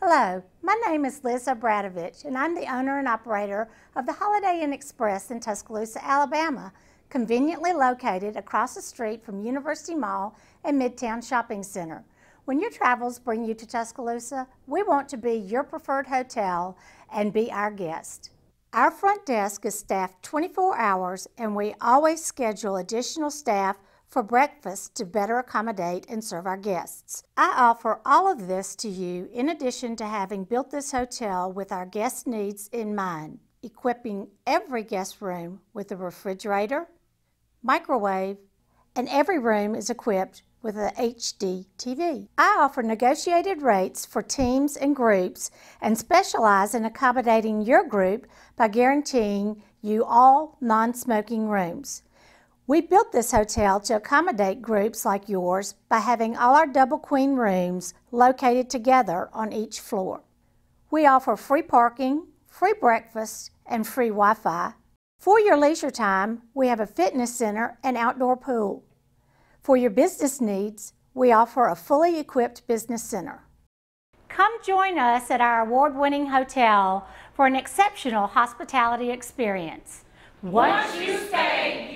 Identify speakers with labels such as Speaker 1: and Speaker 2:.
Speaker 1: Hello, my name is Liz Obradovich, and I'm the owner and operator of the Holiday Inn Express in Tuscaloosa, Alabama, conveniently located across the street from University Mall and Midtown Shopping Center. When your travels bring you to Tuscaloosa, we want to be your preferred hotel and be our guest. Our front desk is staffed 24 hours, and we always schedule additional staff for breakfast to better accommodate and serve our guests. I offer all of this to you in addition to having built this hotel with our guest needs in mind, equipping every guest room with a refrigerator, microwave, and every room is equipped with a HD TV. I offer negotiated rates for teams and groups and specialize in accommodating your group by guaranteeing you all non smoking rooms. We built this hotel to accommodate groups like yours by having all our double queen rooms located together on each floor. We offer free parking, free breakfast, and free Wi-Fi. For your leisure time, we have a fitness center and outdoor pool. For your business needs, we offer a fully equipped business center. Come join us at our award-winning hotel for an exceptional hospitality experience. Once you stay,